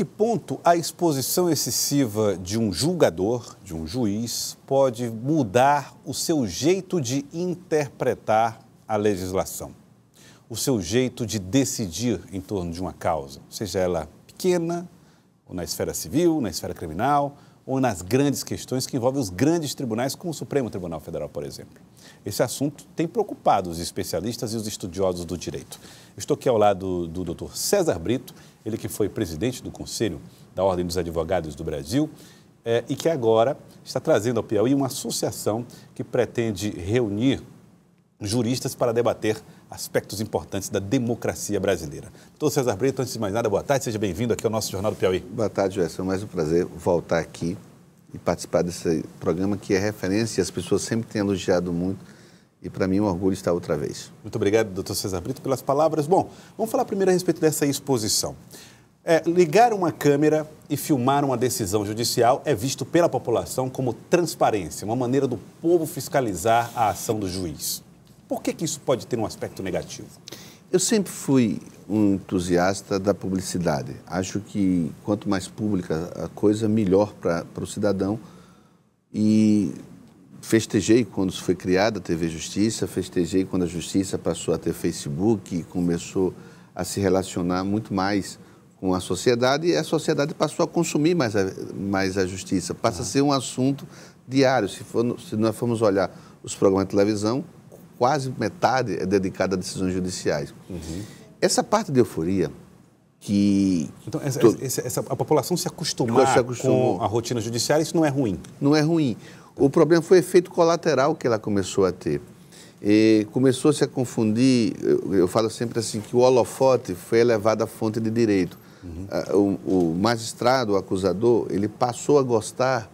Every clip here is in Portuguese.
que ponto a exposição excessiva de um julgador, de um juiz, pode mudar o seu jeito de interpretar a legislação? O seu jeito de decidir em torno de uma causa, seja ela pequena, ou na esfera civil, na esfera criminal, ou nas grandes questões que envolvem os grandes tribunais, como o Supremo Tribunal Federal, por exemplo. Esse assunto tem preocupado os especialistas e os estudiosos do direito. Estou aqui ao lado do doutor César Brito, ele que foi presidente do Conselho da Ordem dos Advogados do Brasil é, e que agora está trazendo ao Piauí uma associação que pretende reunir juristas para debater aspectos importantes da democracia brasileira. Doutor César Brito, antes de mais nada, boa tarde, seja bem-vindo aqui ao nosso Jornal do Piauí. Boa tarde, É Mais um prazer voltar aqui e participar desse programa que é referência e as pessoas sempre têm elogiado muito. E para mim um orgulho estar outra vez. Muito obrigado, doutor César Brito, pelas palavras. Bom, vamos falar primeiro a respeito dessa exposição. É, ligar uma câmera e filmar uma decisão judicial é visto pela população como transparência, uma maneira do povo fiscalizar a ação do juiz. Por que, que isso pode ter um aspecto negativo? Eu sempre fui um entusiasta da publicidade. Acho que quanto mais pública a coisa, melhor para o cidadão. E festejei quando foi criada a TV Justiça, festejei quando a Justiça passou a ter Facebook e começou a se relacionar muito mais com a sociedade e a sociedade passou a consumir mais a, mais a justiça. Passa a ah. ser um assunto diário. Se, for, se nós formos olhar os programas de televisão, quase metade é dedicada a decisões judiciais. Uhum. Essa parte de euforia que... Então, essa, essa, essa, a população se acostumar se acostumou... com a rotina judiciária, isso não é ruim? Não é ruim. Tá. O problema foi o efeito colateral que ela começou a ter. E começou -se a confundir, eu, eu, falo sempre assim, que o holofote foi elevado à fonte de direito. Uhum. Ah, o, o, magistrado, o acusador, ele passou a gostar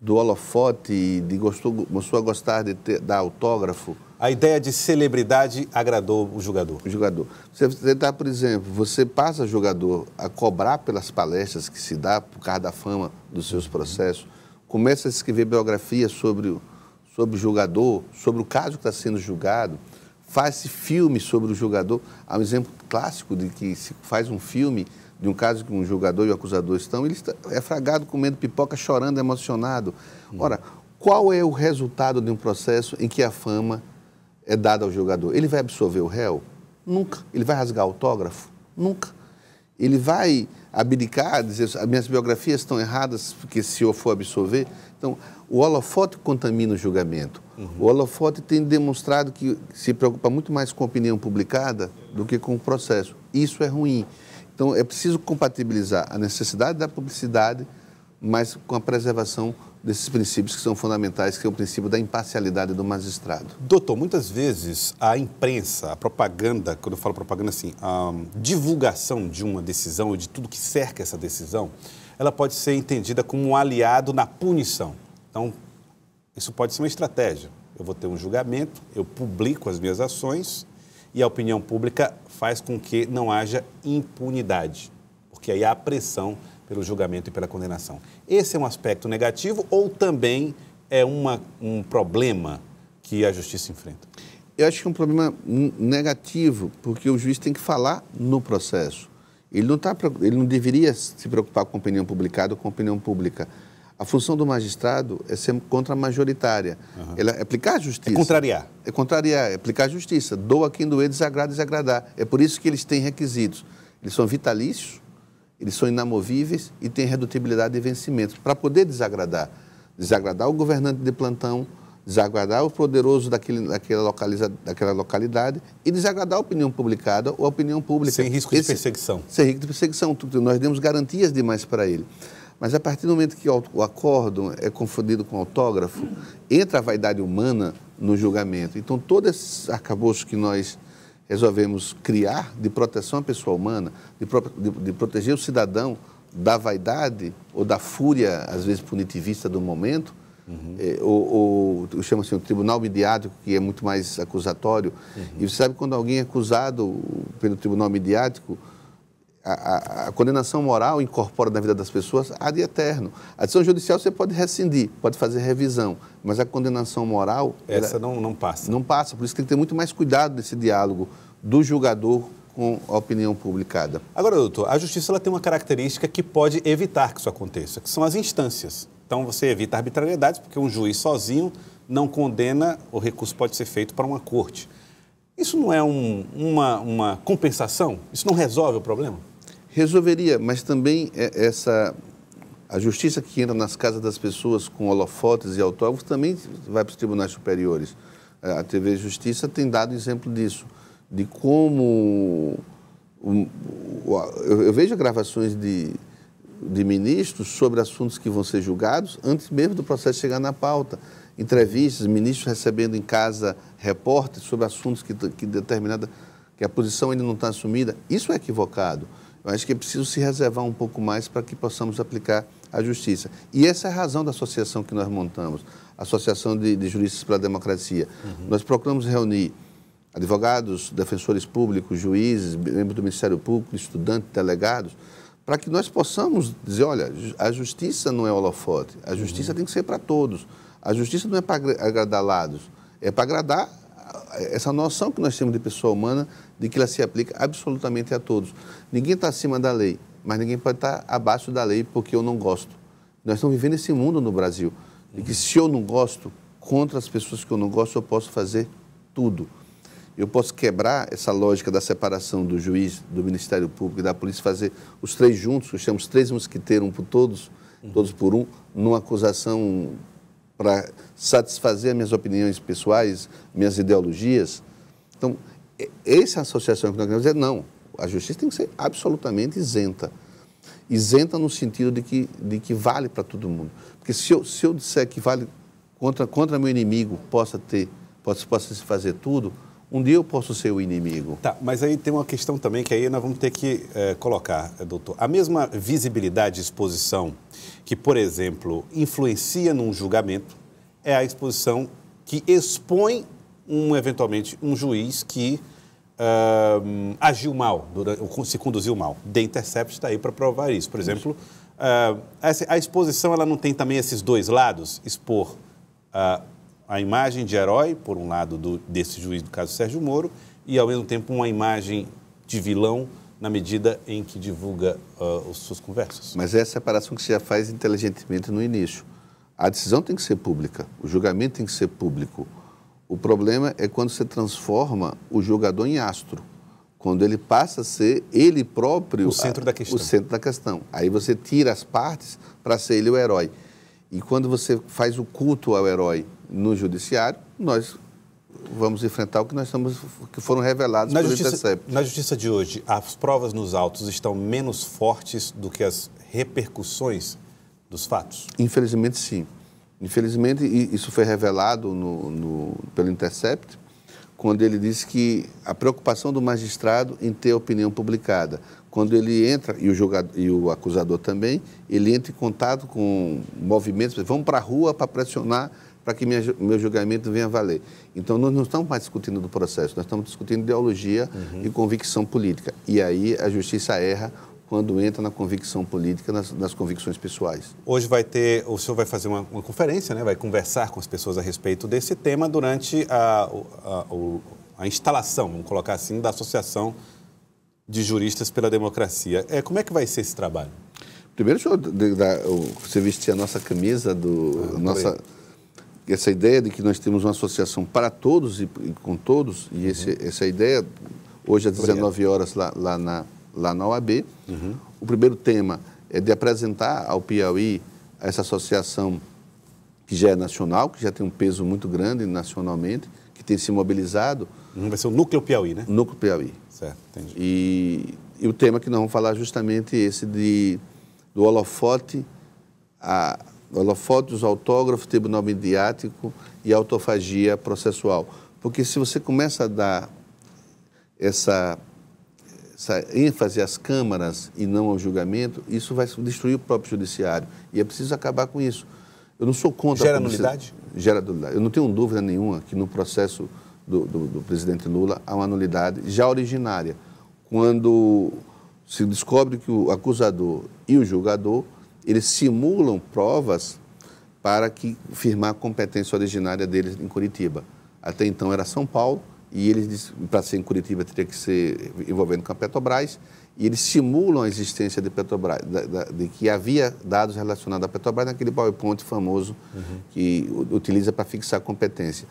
do holofote, de gostou, começou a gostar de ter, da autógrafo, a ideia de celebridade agradou o jogador? O jogador. Você tentar, tá, por exemplo, você passa jogador a cobrar pelas palestras que se dá por causa da fama dos seus processos, começa a escrever biografias sobre o, sobre o jogador, sobre o caso que está sendo julgado, faz-se filme sobre o jogador. Há um exemplo clássico de que se faz um filme de um caso que um jogador e o acusador estão, ele está, é fragado comendo pipoca, chorando, emocionado. Ora, qual é o resultado de um processo em que a fama é dada ao jogador, ele vai absorver o réu? Nunca. Ele vai rasgar autógrafo? Nunca. Ele vai abdicar, dizer, as minhas biografias estão erradas, porque se eu for absorver... Então, o holofote contamina o julgamento. Uhum. O holofote tem demonstrado que se preocupa muito mais com a opinião publicada do que com o processo. Isso é ruim. Então, é preciso compatibilizar a necessidade da publicidade, mas com a preservação desses princípios que são fundamentais, que é o princípio da imparcialidade do magistrado. Doutor, muitas vezes a imprensa, a propaganda, quando eu falo propaganda assim, a divulgação de uma decisão e de tudo que cerca essa decisão, ela pode ser entendida como um aliado na punição. Então, isso pode ser uma estratégia. Eu vou ter um julgamento, eu publico as minhas ações e a opinião pública faz com que não haja impunidade porque aí há pressão pelo julgamento e pela condenação. Esse é um aspecto negativo ou também é uma, um problema que a justiça enfrenta? Eu acho que é um problema negativo, porque o juiz tem que falar no processo. Ele não, tá, ele não deveria se preocupar com opinião publicada ou com opinião pública. A função do magistrado é ser contra-majoritária. Uhum. Ela é aplicar a justiça. É contrariar. É contrariar, é aplicar a justiça. Doa quem doer, desagrada, desagradar. É por isso que eles têm requisitos. Eles são vitalícios, eles são inamovíveis e têm redutibilidade de vencimento. Para poder desagradar, desagradar o governante de plantão, desagradar o poderoso daquele, daquela, localiza, daquela localidade e desagradar a opinião publicada ou a opinião pública. Sem risco Esse, de perseguição. Sem risco de perseguição. Nós demos garantias demais para ele. Mas a partir do momento que o acordo é confundido com autógrafo, entra a vaidade humana no julgamento. Então, todo esse arcabouço que nós resolvemos criar de proteção à pessoa humana, de, pro, de, de proteger o cidadão da vaidade ou da fúria, às vezes punitivista do momento, uhum. é, ou, ou chama-se um assim, tribunal midiático, que é muito mais acusatório. Uhum. E você sabe quando alguém é acusado pelo tribunal midiático, a, a, condenação moral incorpora na vida das pessoas a de eterno. A decisão judicial você pode rescindir, pode fazer revisão, mas a condenação moral. Essa ela, não, não passa. Não passa, por isso tem que ter muito mais cuidado nesse diálogo do julgador com a opinião publicada. Agora, doutor, a justiça ela tem uma característica que pode evitar que isso aconteça, que são as instâncias. Então você evita arbitrariedades, porque um juiz sozinho não condena, o recurso pode ser feito para uma corte. Isso não é um, uma, uma compensação? Isso não resolve o problema? Resolveria, mas também é essa a justiça que entra nas casas das pessoas com holofotes e autógrafos também vai para os tribunais superiores. É, a TV Justiça tem dado exemplo disso, de como. Eu vejo gravações de, de ministros sobre assuntos que vão ser julgados antes mesmo do processo chegar na pauta entrevistas, ministros recebendo em casa repórteres sobre assuntos que, que determinada que a posição ainda não está assumida. Isso é equivocado. Eu acho que é preciso se reservar um pouco mais para que possamos aplicar a justiça. E essa é a razão da associação que nós montamos, Associação de, de Juristas para a Democracia. Uhum. Nós procuramos reunir advogados, defensores públicos, juízes, membros do Ministério Público, estudantes, delegados, para que nós possamos dizer, olha, a justiça não é holofote, a justiça uhum. tem que ser para todos. A justiça não é para agradar lados, é para agradar essa noção que nós temos de pessoa humana de que ela se aplica absolutamente a todos. Ninguém está acima da lei, mas ninguém pode estar tá abaixo da lei porque eu não gosto. Nós estamos vivendo esse mundo no Brasil de que se eu não gosto, contra as pessoas que eu não gosto, eu posso fazer tudo. Eu posso quebrar essa lógica da separação do juiz, do Ministério Público e da polícia, fazer os três juntos, que chamamos três mosquiteiros, um por todos, todos por um, numa acusação para satisfazer minhas opiniões pessoais, minhas ideologias. Então, essa associação que nós queremos dizer, não, a justiça tem que ser absolutamente isenta. Isenta no sentido de que, de que vale para todo mundo. Porque se eu, se eu disser que vale contra, contra meu inimigo, possa ter, possa, possa se fazer tudo, um dia eu posso ser o inimigo. Tá, mas aí tem uma questão também que aí nós vamos ter que é, colocar, eh, doutor. A mesma visibilidade e exposição que, por exemplo, influencia num julgamento é a exposição que expõe um eventualmente um juiz que uh, agiu mal, durante, se conduziu mal. The Intercept está aí para provar isso. Por exemplo, uh, a exposição ela não tem também esses dois lados, expor uh, a imagem de herói, por um lado, do, desse juiz do caso Sérgio Moro, e, ao mesmo tempo, uma imagem de vilão na medida em que divulga uh, as suas conversas. Mas é a separação que se já faz inteligentemente no início. A decisão tem que ser pública, o julgamento tem que ser público. O problema é quando você transforma o julgador em astro, quando ele passa a ser ele próprio o centro da questão. O centro da questão. Aí você tira as partes para ser ele o herói. E quando você faz o culto ao herói no judiciário, nós vamos enfrentar o que nós estamos que foram revelados na pelo justiça, Intercept. Na justiça de hoje, as provas nos autos estão menos fortes do que as repercussões dos fatos? Infelizmente, sim. Infelizmente, isso foi revelado no, no, pelo Intercept, quando ele disse que a preocupação do magistrado em ter opinião publicada, quando ele entra, e o, jogador e o acusador também, ele entra em contato com movimentos, vamos para a rua para pressionar para que minha, meu julgamento venha a valer. Então, nós não estamos mais discutindo do processo, nós estamos discutindo ideologia uhum. e convicção política. E aí a justiça erra quando entra na convicção política, nas, nas, convicções pessoais. Hoje vai ter, o senhor vai fazer uma, uma, conferência, né? vai conversar com as pessoas a respeito desse tema durante a, a, a, a instalação, vamos colocar assim, da Associação de juristas pela democracia. É, como é que vai ser esse trabalho? Primeiro, você vestir a nossa camisa, do, ah, nossa, essa ideia de que nós temos uma associação para todos e, e com todos, e uhum. esse, essa ideia, hoje às 19 horas lá, lá, na, lá na OAB, uhum. o primeiro tema é de apresentar ao Piauí essa associação que já é nacional, que já tem um peso muito grande nacionalmente, que tem se mobilizado Vai ser o Núcleo Piauí, né? Núcleo Piauí. Certo, entendi. E, e o tema que nós vamos falar é justamente esse de, do holofote, a, holofote, os autógrafos, tribunal midiático e autofagia processual. Porque se você começa a dar essa, essa ênfase às câmaras e não ao julgamento, isso vai destruir o próprio judiciário. E é preciso acabar com isso. Eu não sou contra... Gera nulidade? Gera nulidade. Eu não tenho dúvida nenhuma que no processo do, do, do presidente Lula a uma nulidade já originária, quando se descobre que o acusador e o julgador eles simulam provas para que firmar a competência originária deles em Curitiba. Até então era São Paulo e eles para ser em Curitiba teria que ser envolvendo com a Petrobras e eles simulam a existência de Petrobras, da, da, de que havia dados relacionados à Petrobras naquele PowerPoint famoso uhum. que utiliza para fixar a competência.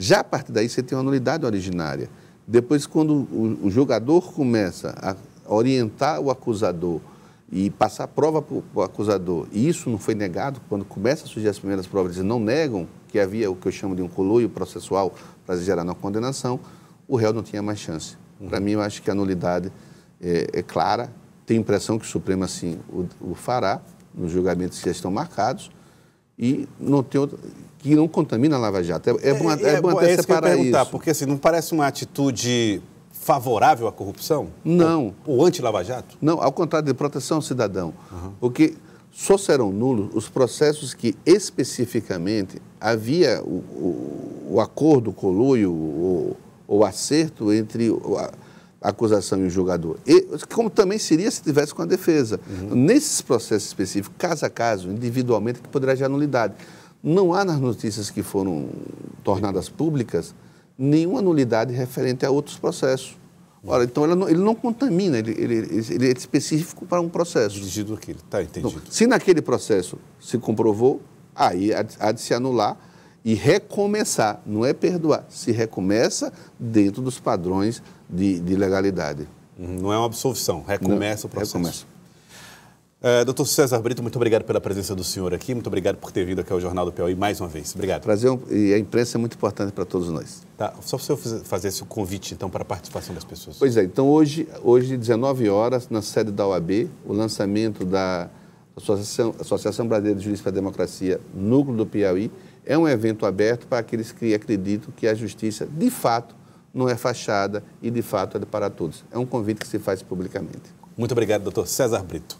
Já a partir daí você tem uma nulidade originária. Depois, quando o, o jogador começa a orientar o acusador e passar prova para o acusador, e isso não foi negado, quando começa a surgir as primeiras provas, eles não negam que havia o que eu chamo de um coloio processual para gerar uma condenação, o réu não tinha mais chance. Uhum. Para mim, eu acho que a nulidade é, é clara, tenho impressão que o Supremo assim o, o fará, nos julgamentos que já estão marcados, e não tem outro, que não contamina a Lava Jato. É, é, é, é bom, é, é bom até é isso separar que eu perguntar, isso. Porque assim, não parece uma atitude favorável à corrupção? Não. O anti-Lava Jato? Não, ao contrário, de proteção ao cidadão. Uhum. Porque só serão nulos os processos que especificamente havia o, o, o acordo, o coluio, o, o acerto entre... O, a, acusação e o julgador. E, como também seria se tivesse com a defesa. Uhum. Nesses processos específicos, caso a caso, individualmente, que poderá gerar nulidade. Não há nas notícias que foram tornadas públicas nenhuma nulidade referente a outros processos. Uhum. Ora, então ele não, ele não contamina, ele, ele, ele, é específico para um processo. Dirigido aquele, tá entendido. Então, se naquele processo se comprovou, aí há de, há de se anular e recomeçar. Não é perdoar, se recomeça dentro dos padrões de, de legalidade. Uhum, não é uma absolvição, recomeça Não, o processo. Recomeça. Uh, doutor César Brito, muito obrigado pela presença do senhor aqui, muito obrigado por ter vindo aqui ao Jornal do Piauí mais uma vez. Obrigado. Prazer, é e a imprensa é muito importante para todos nós. Tá, só para o senhor fazer esse convite, então, para a participação das pessoas. Pois é, então hoje, hoje 19 horas, na sede da OAB, o lançamento da Associação, Associação Brasileira de Juízes para a Democracia, Núcleo do Piauí, é um evento aberto para aqueles que acreditam que a justiça, de fato, não é fachada e, de fato, é para todos. É um convite que se faz publicamente. Muito obrigado, doutor César Brito.